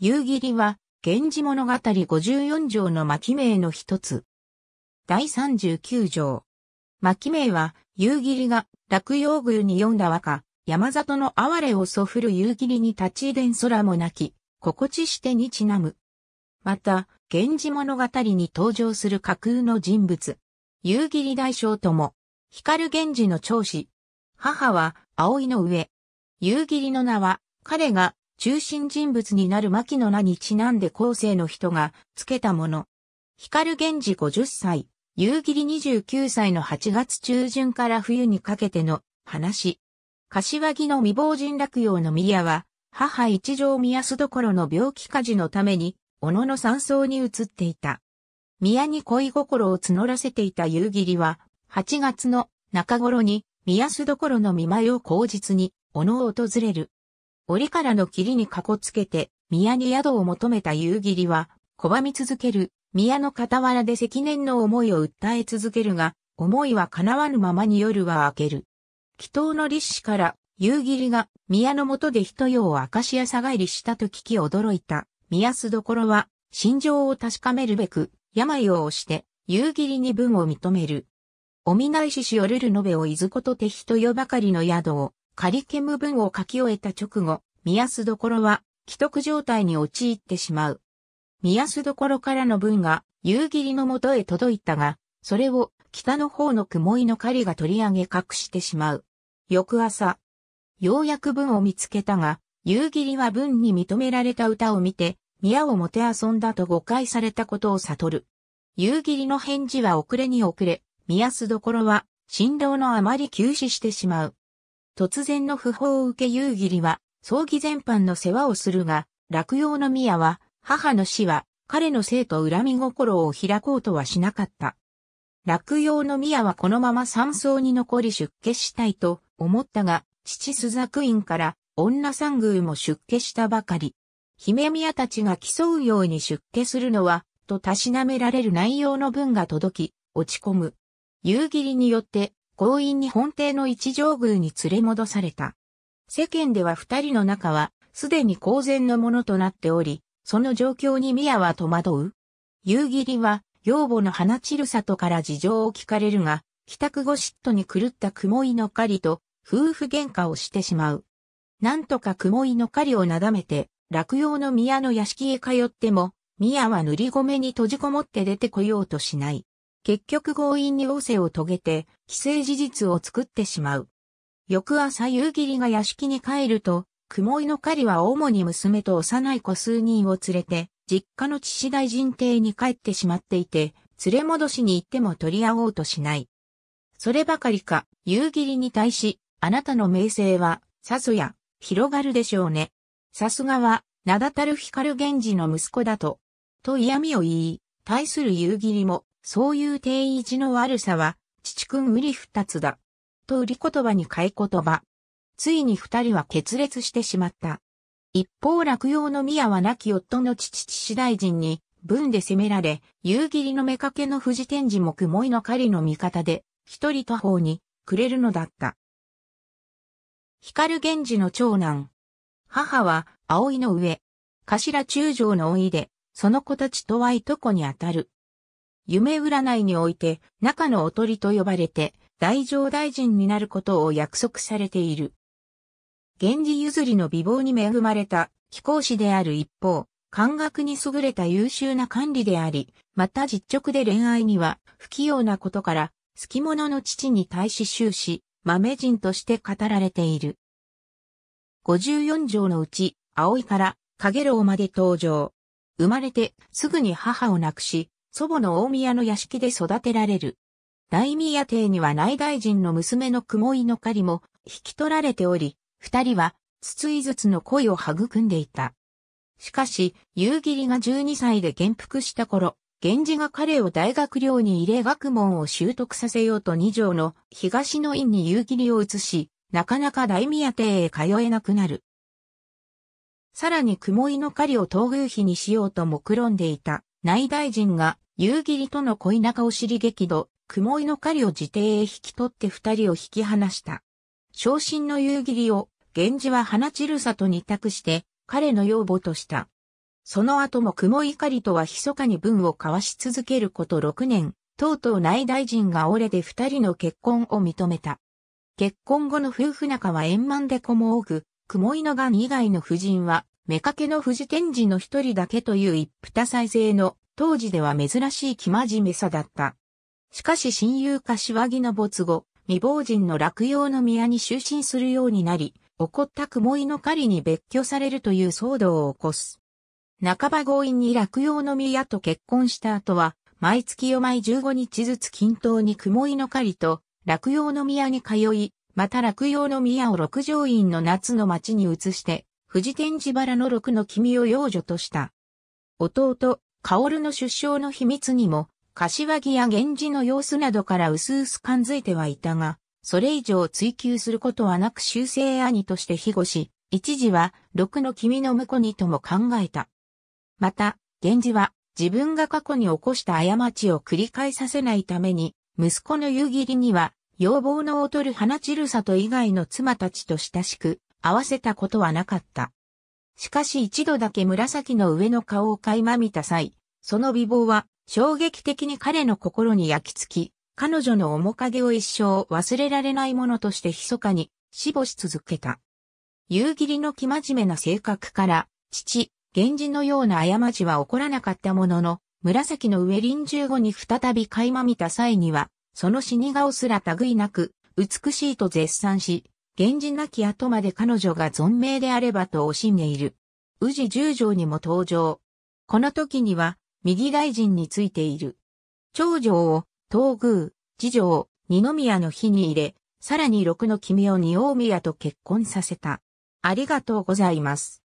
夕霧は、源氏物語54条の巻名の一つ。第39条。巻名は、夕霧が落葉宮に読んだ和歌、山里の哀れをそふる夕霧に立ちん空もなき、心地してにちなむ。また、源氏物語に登場する架空の人物。夕霧大将とも、光源氏の長子。母は、葵の上。夕霧の名は、彼が中心人物になる牧野名にちなんで後世の人が付けたもの。光源氏50歳、夕霧29歳の8月中旬から冬にかけての話。柏木の未亡人落葉の宮は、母一条宮須所の病気火事のために、小野の山荘に移っていた。宮に恋心を募らせていた夕霧は、8月の中頃に、宮須所の見舞いを口実に、小野を訪れる。折からの霧にかこつけて、宮に宿を求めた夕霧は、拒み続ける、宮の傍らで積年の思いを訴え続けるが、思いは叶わぬままに夜は明ける。祈祷の立志から、夕霧が宮の下で一夜を明石屋下帰りしたと聞き驚いた。宮須どころは、心情を確かめるべく、病を押して、夕霧に分を認める。お見ないししよるるのべをいずことて人よばかりの宿を、カリケム文を書き終えた直後、見すどころは、既得状態に陥ってしまう。見すどころからの文が、夕霧のもとへ届いたが、それを、北の方の雲井の狩りが取り上げ隠してしまう。翌朝、ようやく文を見つけたが、夕霧は文に認められた歌を見て、宮をもて遊んだと誤解されたことを悟る。夕霧の返事は遅れに遅れ、宮すどころは、新郎のあまり休止してしまう。突然の訃報を受け夕霧は、葬儀全般の世話をするが、落葉の宮は、母の死は、彼の生と恨み心を開こうとはしなかった。落葉の宮はこのまま山荘に残り出家したいと思ったが、父須作院から女三宮も出家したばかり。姫宮たちが競うように出家するのは、とたしなめられる内容の文が届き、落ち込む。夕霧によって強引に本邸の一条宮に連れ戻された。世間では二人の仲は、すでに公然のものとなっており、その状況に宮は戸惑う。夕霧は、養母の花散る里から事情を聞かれるが、帰宅後嫉妬に狂った雲井の狩りと、夫婦喧嘩をしてしまう。なんとか雲井の狩りをなだめて、落葉の宮の屋敷へ通っても、宮は塗り米に閉じこもって出てこようとしない。結局強引に王政を遂げて、既成事実を作ってしまう。翌朝夕霧が屋敷に帰ると、雲井の狩りは主に娘と幼い子数人を連れて、実家の父大臣邸に帰ってしまっていて、連れ戻しに行っても取り合おうとしない。そればかりか、夕霧に対し、あなたの名声は、さすや、広がるでしょうね。さすがは、名だたる光源氏の息子だと。と嫌味を言い、対する夕霧も、そういう定位置の悪さは、父君売り二つだ。と売り言葉に買い言葉。ついに二人は決裂してしまった。一方落葉の宮は亡き夫の父父大臣に、文で攻められ、夕霧の目けの富士天神も雲井の狩りの味方で、一人途方に、くれるのだった。光源氏の長男。母は、葵の上。頭中将の老いで、その子たちとはいとこにあたる。夢占いにおいて中のおとりと呼ばれて大乗大臣になることを約束されている。源氏譲りの美貌に恵まれた貴公子である一方、感覚に優れた優秀な管理であり、また実直で恋愛には不器用なことから、好き者の父に対し終始、豆人として語られている。54条のうち、葵から、かげろうまで登場。生まれてすぐに母を亡くし、祖母の大宮の屋敷で育てられる。大宮邸には内大臣の娘の雲井の狩りも引き取られており、二人は筒井ずつの恋を育んでいた。しかし、夕霧が12歳で元服した頃、源氏が彼を大学寮に入れ学問を習得させようと二条の東の院に夕霧を移し、なかなか大宮邸へ通えなくなる。さらに雲井の狩りを東宮妃にしようと目論んでいた内大臣が夕霧との恋仲を知り激怒、雲井の狩りを自邸へ引き取って二人を引き離した。昇進の夕霧を、源氏は花散る里に託して、彼の養母とした。その後も雲井狩りとは密かに文を交わし続けること6年、とうとう内大臣が折れで二人の結婚を認めた。結婚後の夫婦仲は円満で子も多く、雲井の癌以外の夫人は、妾の富士天寺の一人だけという一夫多妻制の当時では珍しい気まじめさだった。しかし親友柏木の没後、未亡人の落葉の宮に就寝するようになり、怒った雲井の狩りに別居されるという騒動を起こす。半ば強引に落葉の宮と結婚した後は、毎月4枚15日ずつ均等に雲井の狩りと落葉の宮に通い、また落葉の宮を六条院の夏の町に移して、富士天寺原の六の君を養女とした。弟、カオルの出生の秘密にも、柏木や源氏の様子などから薄々感づいてはいたが、それ以上追求することはなく修正兄として庇護し、一時は、六の君の婿にとも考えた。また、源氏は、自分が過去に起こした過ちを繰り返させないために、息子の夕霧には、要望の劣る花散る里以外の妻たちと親しく、合わせたことはなかった。しかし一度だけ紫の上の顔を垣間見た際、その美貌は衝撃的に彼の心に焼き付き、彼女の面影を一生忘れられないものとして密かに死亡し続けた。夕霧の生真面目な性格から、父、源氏のような過ちは起こらなかったものの、紫の上臨終後に再び垣間見た際には、その死に顔すら類なく、美しいと絶賛し、源氏なき後まで彼女が存命であればと惜しんでいる。宇治十条にも登場。この時には、右大臣についている。長女を、東宮、次女二宮の日に入れ、さらに六の君を二大宮と結婚させた。ありがとうございます。